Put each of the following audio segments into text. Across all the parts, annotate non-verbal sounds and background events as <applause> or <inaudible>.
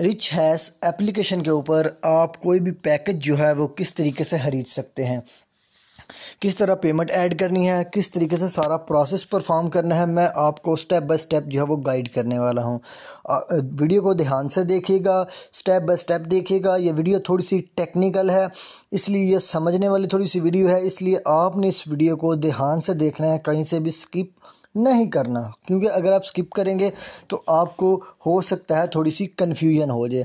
rich हैस application के ऊपर आप कोई भी पैकेज जो है वो किस तरीके से खरीद सकते हैं किस तरह पेमेंट ऐड करनी है किस तरीके से सारा प्रोसेस परफॉर्म करना है मैं आपको स्टेप बाय स्टेप जो है वो गाइड करने वाला हूँ वीडियो को ध्यान से देखिएगा स्टेप बाय स्टेप देखिएगा ये वीडियो थोड़ी सी टेक्निकल है इसलिए ये समझने वाली थोड़ी सी वीडियो है इसलिए आपने इस वीडियो को ध्यान से देखना है कहीं से भी स्किप नहीं करना क्योंकि अगर आप स्किप करेंगे तो आपको हो सकता है थोड़ी सी कन्फ्यूजन हो जाए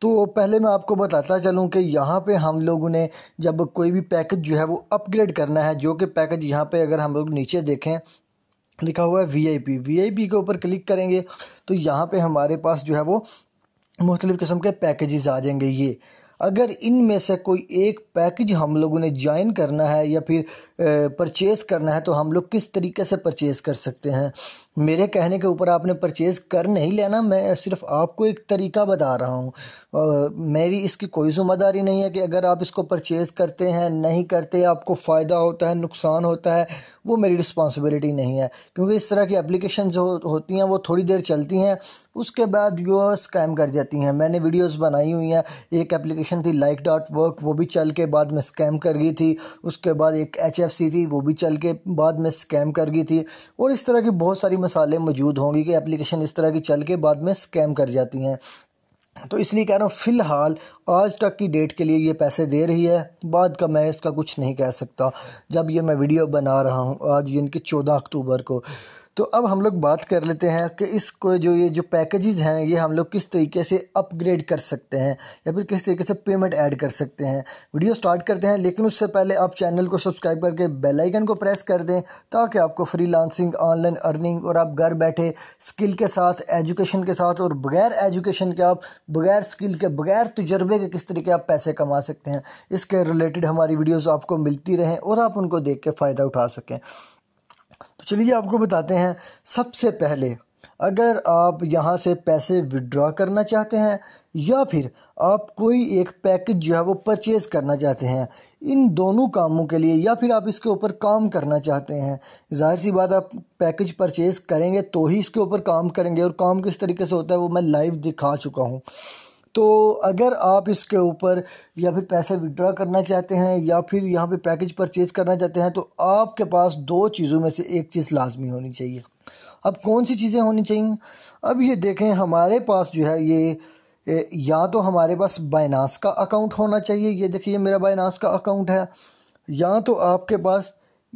तो पहले मैं आपको बताता चलूँ कि यहाँ पे हम लोगों ने जब कोई भी पैकेज जो है वो अपग्रेड करना है जो कि पैकेज यहाँ पे अगर हम लोग नीचे देखें लिखा हुआ है V I P V I P के ऊपर क्लिक करेंगे तो यहाँ पे हमारे पास जो है वो मुख्तलिफ़ किस्म के पैकेजेस आ जाएंगे ये अगर इनमें से कोई एक पैकेज हम लोगों ने ज्वाइन करना है या फिर परचेज़ करना है तो हम लोग किस तरीके से परचेज़ कर सकते हैं मेरे कहने के ऊपर आपने परचेज़ कर नहीं लेना मैं सिर्फ आपको एक तरीका बता रहा हूँ मेरी इसकी कोई ज़िम्मेदारी नहीं है कि अगर आप इसको परचेज़ करते हैं नहीं करते आपको फ़ायदा होता है नुकसान होता है वो मेरी रिस्पॉन्सिबिलिटी नहीं है क्योंकि इस तरह की एप्लीकेशन जो हो, होती हैं वो थोड़ी देर चलती हैं उसके बाद वो स्कैम कर जाती हैं मैंने वीडियोज़ बनाई हुई हैं एक एप्लीकेशन थी लाइक डॉट वर्क वो भी चल के बाद में स्कैम कर गई थी उसके बाद एक एच थी वो भी चल के बाद में स्कैम कर गई थी और इस तरह की बहुत सारी मसाले मौजूद होंगी कि एप्लीकेशन इस तरह की चल के बाद में स्कैम कर जाती हैं तो इसलिए कह रहा हूँ फ़िलहाल आज तक की डेट के लिए ये पैसे दे रही है बाद का मैं इसका कुछ नहीं कह सकता जब ये मैं वीडियो बना रहा हूँ आज यानी चौदह अक्टूबर को तो अब हम लोग बात कर लेते हैं कि इसको जो ये जो पैकेजेस हैं ये हम लोग किस तरीके से अपग्रेड कर सकते हैं या फिर किस तरीके से पेमेंट ऐड कर सकते हैं वीडियो स्टार्ट करते हैं लेकिन उससे पहले आप चैनल को सब्सक्राइब करके बेल आइकन को प्रेस कर दें ताकि आपको फ्रीलांसिंग ऑनलाइन अर्निंग और आप घर बैठे स्किल के साथ एजुकेशन के साथ और बगैर एजुकेशन के आप बगैर स्किल के बगैर तजर्बे के किस तरीके आप पैसे कमा सकते हैं इसके रिलेटेड हमारी वीडियोज़ आपको मिलती रहें और आप उनको देख के फ़ायदा उठा सकें तो चलिए आपको बताते हैं सबसे पहले अगर आप यहाँ से पैसे विड्रॉ करना चाहते हैं या फिर आप कोई एक पैकेज जो है वो परचेज़ करना चाहते हैं इन दोनों कामों के लिए या फिर आप इसके ऊपर काम करना चाहते हैं जाहिर सी बात आप पैकेज परचेज़ करेंगे तो ही इसके ऊपर काम करेंगे और काम किस तरीके से होता है वो मैं लाइव दिखा चुका हूँ तो अगर आप इसके ऊपर या फिर पैसे विड्रा करना चाहते हैं या फिर यहाँ पे पैकेज परचेज करना चाहते हैं तो आपके पास दो चीज़ों में से एक चीज़ लाजमी होनी चाहिए अब कौन सी चीज़ें होनी चाहिए अब ये देखें हमारे पास जो है ये या तो हमारे पास बायनास का अकाउंट होना चाहिए ये देखिए मेरा बायनास का अकाउंट है या तो आपके पास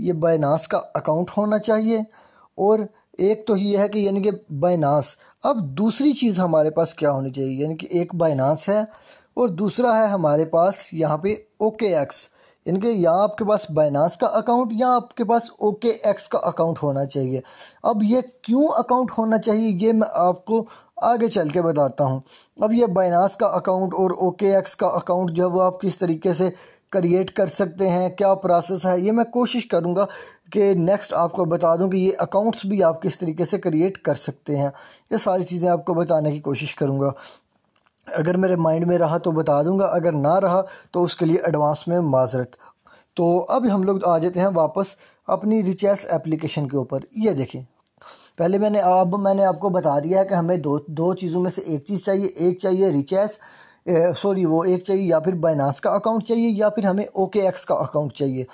ये बायनास का अकाउंट होना चाहिए और एक तो ये है कि यानी कि बायनास अब दूसरी चीज़ हमारे पास क्या होनी चाहिए यानी कि एक बाइनास है और दूसरा है हमारे पास यहाँ पे ओके एक्स यानी कि या आपके पास बाइनास का अकाउंट या आपके पास ओके एक्स का अकाउंट होना चाहिए अब ये क्यों अकाउंट होना चाहिए ये मैं आपको आगे चल के बताता हूँ अब ये बाइनास का अकाउंट और ओके एक्स का अकाउंट जो है वो आप किस तरीके से क्रिएट कर सकते हैं क्या प्रोसेस है ये मैं कोशिश करूँगा कि नेक्स्ट आपको बता दूं कि ये अकाउंट्स भी आप किस तरीके से क्रिएट कर सकते हैं ये सारी चीज़ें आपको बताने की कोशिश करूँगा अगर मेरे माइंड में रहा तो बता दूंगा अगर ना रहा तो उसके लिए एडवांस में माजरत तो अब हम लोग आ जाते हैं वापस अपनी रिचेस एप्लीकेशन के ऊपर ये देखें पहले मैंने अब मैंने आपको बता दिया है कि हमें दो दो चीज़ों में से एक चीज़ चाहिए एक चाहिए रिचेस सॉरी वो एक चाहिए या फिर बाइनास का अकाउंट चाहिए या फिर हमें ओके एक्स का अकाउंट चाहिए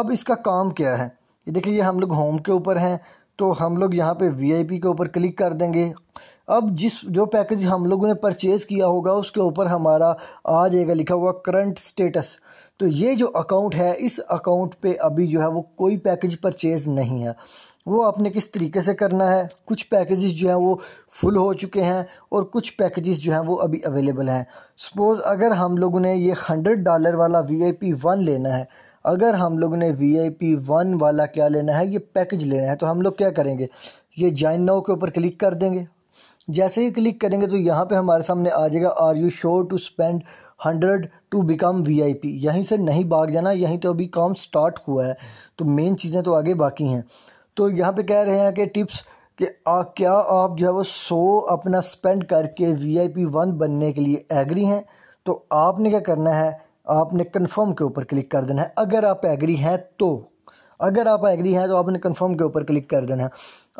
अब इसका काम क्या है ये देखिए ये हम लोग होम के ऊपर हैं तो हम लोग यहाँ पे वीआईपी के ऊपर क्लिक कर देंगे अब जिस जो पैकेज हम लोगों ने परचेज़ किया होगा उसके ऊपर हमारा आ जाएगा लिखा हुआ करंट स्टेटस तो ये जो अकाउंट है इस अकाउंट पे अभी जो है वो कोई पैकेज परचेज़ नहीं है वो आपने किस तरीके से करना है कुछ पैकेजेस जो हैं वो फुल हो चुके हैं और कुछ पैकेजेस जो हैं वो अभी अवेलेबल हैं सपोज़ अगर हम लोगों ने ये हंड्रेड डॉलर वाला वी आई पी वन लेना है अगर हम लोग ने वी आई पी वन वाला क्या लेना है ये पैकेज लेना है तो हम लोग क्या करेंगे ये जॉइन नाउ के ऊपर क्लिक कर देंगे जैसे ही क्लिक करेंगे तो यहाँ पे हमारे सामने आ जाएगा are you sure to spend hundred to become V I P यहीं से नहीं भाग जाना यहीं तो अभी काम स्टार्ट हुआ है तो मेन चीज़ें तो आगे बाकी हैं तो यहाँ पे कह रहे हैं कि टिप्स कि आ, क्या आप जो है वो सो अपना स्पेंड करके वी आई पी वन बनने के लिए एग्री हैं तो आपने क्या करना है आपने कन्फर्म के ऊपर क्लिक कर देना है अगर आप एग्री हैं तो अगर आप एग्री हैं तो आपने कन्फर्म के ऊपर क्लिक कर देना है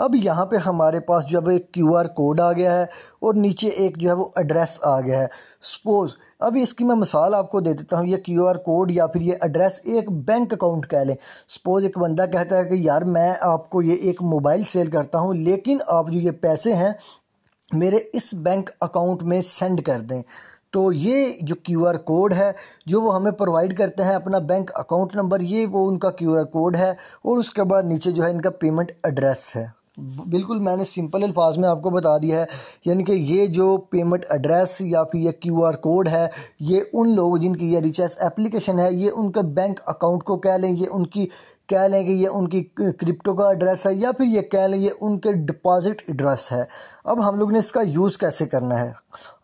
अब यहाँ पे हमारे पास जो है वो एक क्यू आर कोड आ गया है और नीचे एक जो है वो एड्रेस आ गया है सपोज़ अभी इसकी मैं मिसाल आपको दे देता हूँ ये क्यू आर कोड या फिर ये एड्रेस एक बैंक अकाउंट कह लें सपोज़ एक बंदा कहता है कि यार मैं आपको ये एक मोबाइल सेल करता हूँ लेकिन आप जो ये पैसे हैं मेरे इस बैंक अकाउंट में सेंड कर दें तो ये जो क्यू आर कोड है जो वो हमें प्रोवाइड करते हैं अपना बैंक अकाउंट नंबर ये वो उनका क्यू आर कोड है और उसके बाद नीचे जो है इनका पेमेंट एड्रेस है बिल्कुल मैंने सिंपल अल्फाज में आपको बता दिया है यानी कि ये जो पेमेंट एड्रेस या फिर ये क्यू आर कोड है ये उन लोगों जिनकी ये रिचार्ज एप्लीकेशन है ये उनके बैंक अकाउंट को कह लें ये उनकी कह लें कि ये उनकी क्रिप्टो का एड्रेस है या फिर ये कह लें ये उनके डिपॉजिट एड्रेस है अब हम लोग ने इसका यूज़ कैसे करना है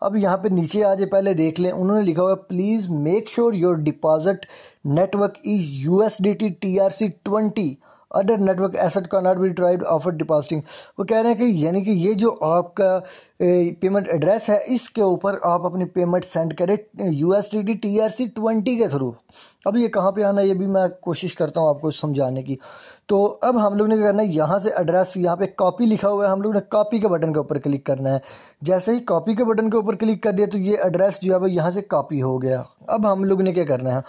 अब यहाँ पे नीचे आ जाए पहले देख लें उन्होंने लिखा हुआ please make sure your deposit network is U S D T T R C twenty other network asset can not be retrieve after depositing वो कह रहे हैं कि यानी कि ये जो आपका पेमेंट एड्रेस है इसके ऊपर आप अपनी पेमेंट सेंड करें U S T D T R C twenty के थ्रू अब ये कहाँ पे आना ये भी मैं कोशिश करता हूँ आपको समझाने की तो अब हम लोग ने क्या करना है यहाँ से एड्रेस यहाँ पे कॉपी लिखा हुआ है हम लोग ने कॉपी के बटन के ऊपर क्लिक करना है जैसे ही कॉपी के बटन के ऊपर क्लिक कर दिया तो ये एड्रेस जो है वो यहाँ से कॉपी हो गया अब हम लोग ने क्या करना है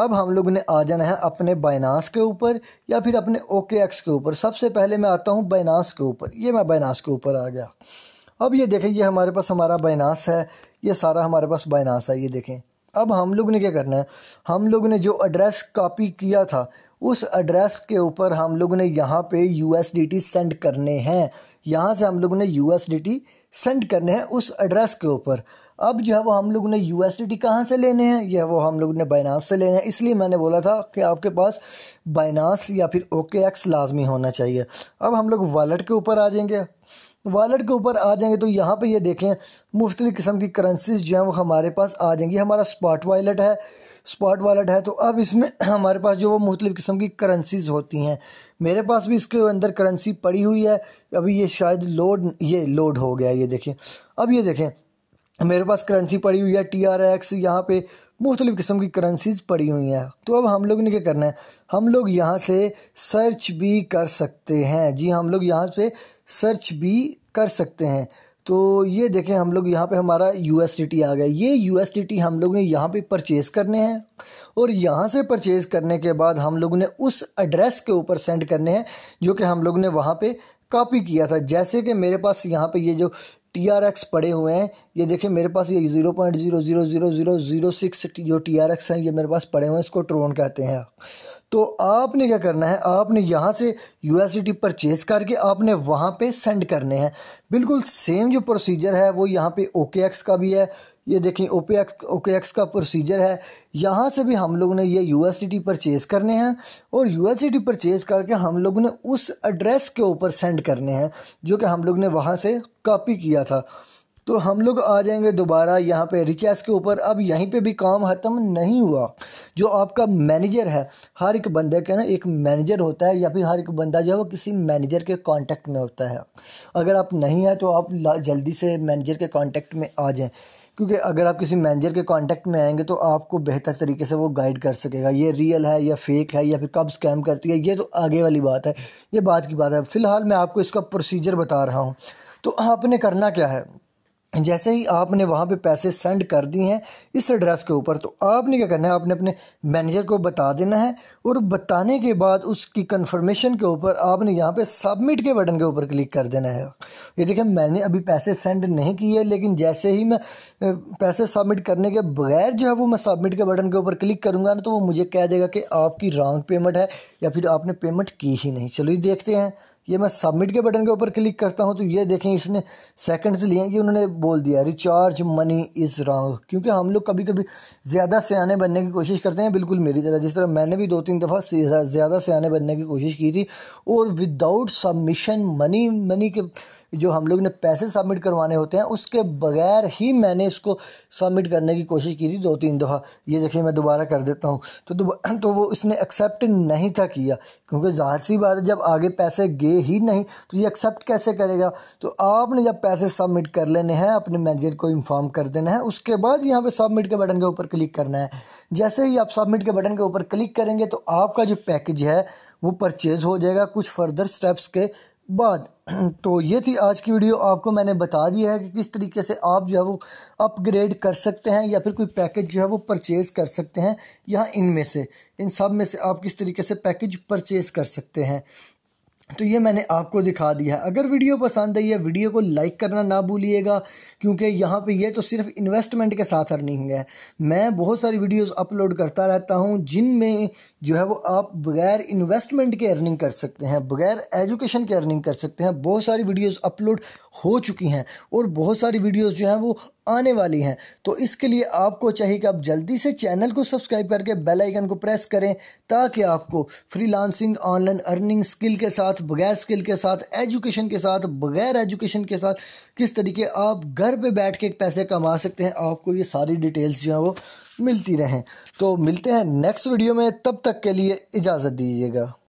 अब हम लोग ने आ जाना है अपने बाइनास के ऊपर या फिर अपने ओके एक्स के ऊपर सबसे पहले मैं आता हूँ बाइनास के ऊपर ये मैं बाइनास के ऊपर आ गया अब ये देखें ये हमारे पास हमारा बाइनास है ये सारा हमारे पास बाइनास है ये देखें अब हम लोग ने क्या करना है हम लोग ने जो एड्रेस कॉपी किया था उस एड्रेस के ऊपर हम लोग ने यहाँ पे यू सेंड करने हैं यहाँ से हम लोग ने यू सेंड करने हैं उस एड्रेस के ऊपर अब जो है वो हम लोग ने यू एस कहाँ से लेने हैं या वो हम लोग ने बाइनास से लेने हैं इसलिए मैंने बोला था कि आपके पास बाइनास या फिर ओके एक्स लाजमी होना चाहिए अब हम लोग वॉलेट के ऊपर आ जाएंगे वॉलेट के ऊपर आ जाएंगे तो यहाँ पे ये देखें मुख्तलि किस्म की करेंसीज जो हैं वो हमारे पास आ जाएंगी हमारा स्पॉट वॉलेट है स्पॉट वॉलेट है तो अब इसमें <clears throat> हमारे पास जो वो मुख्तलिफ़ किस्म की करेंसीज होती हैं मेरे पास भी इसके अंदर करेंसी पड़ी हुई है अभी ये शायद लोड ये लोड हो गया ये देखें अब ये देखें मेरे पास करेंसी पड़ी हुई है टी आर एक्स यहाँ पर मुख्तलिफ़ किस्म की करेंसीज पड़ी हुई हैं तो अब हम लोग ने क्या करना है हम लोग यहाँ से सर्च भी कर सकते हैं जी हम लोग यहाँ पे सर्च भी कर सकते हैं तो ये देखें हम लोग यहाँ पे हमारा यू आ गया ये यू हम लोग ने यहाँ पे परचेज़ करने हैं और यहाँ से परचेज़ करने के बाद हम लोग ने उस एड्रेस के ऊपर सेंड करने हैं जो कि हम लोग ने वहाँ पे कॉपी किया था जैसे कि मेरे पास यहाँ पे ये जो टी आर एक्स पड़े हुए हैं ये देखें मेरे पास ये zero point zero zero zero zero zero six जो टी आर एक्स हैं ये मेरे पास पड़े हुए हैं इसको ट्रोन कहते हैं तो आपने क्या करना है आपने यहाँ से यू एस परचेज़ करके आपने वहाँ पे सेंड करने हैं बिल्कुल सेम जो प्रोसीजर है वो यहाँ पे ओके एक्स का भी है ये देखें ओ एक्स ओ के एक्स का प्रोसीजर है यहाँ से भी हम लोगों ने ये यू एस परचेज़ करने हैं और यू एस टी परचेज़ करके हम लोगों ने उस एड्रेस के ऊपर सेंड करने हैं जो कि हम लोग ने वहाँ से कॉपी किया था तो हम लोग आ जाएंगे दोबारा यहाँ पे रिचेस के ऊपर अब यहीं पे भी काम ख़त्म नहीं हुआ जो आपका मैनेजर है हर एक बंदे का ना एक मैनेजर होता है या फिर हर एक बंदा जो है वो किसी मैनेजर के कांटेक्ट में होता है अगर आप नहीं हैं तो आप जल्दी से मैनेजर के कांटेक्ट में आ जाएं क्योंकि अगर आप किसी मैनेजर के कांटेक्ट में आएंगे तो आपको बेहतर तरीके से वो गाइड कर सकेगा ये रियल है या फेक है या फिर कब स्कैम करती है ये तो आगे वाली बात है ये बात की बात है फ़िलहाल मैं आपको इसका प्रोसीजर बता रहा हूँ तो आपने करना क्या है जैसे ही आपने वहाँ पे पैसे सेंड कर दिए हैं इस एड्रेस के ऊपर तो आपने क्या करना है आपने अपने मैनेजर को बता देना है और बताने के बाद उसकी कंफर्मेशन के ऊपर आपने यहाँ पे सबमिट के बटन के ऊपर क्लिक कर देना है ये देखिए मैंने अभी पैसे सेंड नहीं किए लेकिन जैसे ही मैं पैसे सबमिट करने के बगैर जो है वो मैं सबमिट के बटन के ऊपर क्लिक करूँगा ना तो वो मुझे कह देगा कि आपकी रॉन्ग पेमेंट है या फिर आपने पेमेंट की ही नहीं चलो ये देखते हैं ये मैं सबमिट के बटन के ऊपर क्लिक करता हूँ तो ये देखें इसने सेकंड्स लिए कि उन्होंने बोल दिया रिचार्ज मनी इज़ रॉन्ग क्योंकि हम लोग कभी कभी ज़्यादा सियाने बनने की कोशिश करते हैं बिल्कुल मेरी तरह जिस तरह मैंने भी दो तीन दफ़ा ज़्यादा सियाने बनने की कोशिश की थी और विदाउट सबमिशन मनी मनी के जो हम लोग ने पैसे सबमिट करवाने होते हैं उसके बगैर ही मैंने इसको सबमिट करने की कोशिश की थी दो तीन दफ़ा ये देखिए मैं दोबारा कर देता हूँ तो <clears throat> तो वो इसने एक्सेप्ट नहीं था किया क्योंकि जाहिर सी बात है जब आगे पैसे गए ही नहीं तो ये एक्सेप्ट कैसे करेगा तो आपने जब पैसे सबमिट कर लेने हैं अपने मैनेजर को इन्फॉर्म कर देना है उसके बाद यहाँ पर सबमिट के बटन के ऊपर क्लिक करना है जैसे ही आप सबमिट के बटन के ऊपर क्लिक करेंगे तो आपका जो पैकेज है वो परचेज़ हो जाएगा कुछ फर्दर स्टेप्स के बाद <clears throat> तो ये थी आज की वीडियो आपको मैंने बता दिया है कि किस तरीके से आप जो है वो अपग्रेड कर सकते हैं या फिर कोई पैकेज जो है वो परचेज़ कर सकते हैं या इनमें से इन सब में से आप किस तरीके से पैकेज परचेज़ कर सकते हैं तो ये मैंने आपको दिखा दिया है अगर वीडियो पसंद आई है वीडियो को लाइक करना ना भूलिएगा क्योंकि यहाँ पे ये तो सिर्फ इन्वेस्टमेंट के साथ अर्निंग है मैं बहुत सारी वीडियोस अपलोड करता रहता हूँ जिनमें जो है वो आप बगैर इन्वेस्टमेंट के अर्निंग कर सकते हैं बगैर एजुकेशन के अर्निंग कर सकते हैं बहुत सारी वीडियोज़ अपलोड हो चुकी हैं और बहुत सारी वीडियोज़ जो हैं वो आने वाली हैं तो इसके लिए आपको चाहिए कि आप जल्दी से चैनल को सब्सक्राइब करके बेल आइकन को प्रेस करें ताकि आपको फ्रीलांसिंग ऑनलाइन अर्निंग स्किल के साथ बगैर स्किल के साथ एजुकेशन के साथ बगैर एजुकेशन के साथ किस तरीके आप घर पे बैठ के पैसे कमा सकते हैं आपको ये सारी डिटेल्स जो हैं वो मिलती रहें तो मिलते हैं नेक्स्ट वीडियो में तब तक के लिए इजाज़त दीजिएगा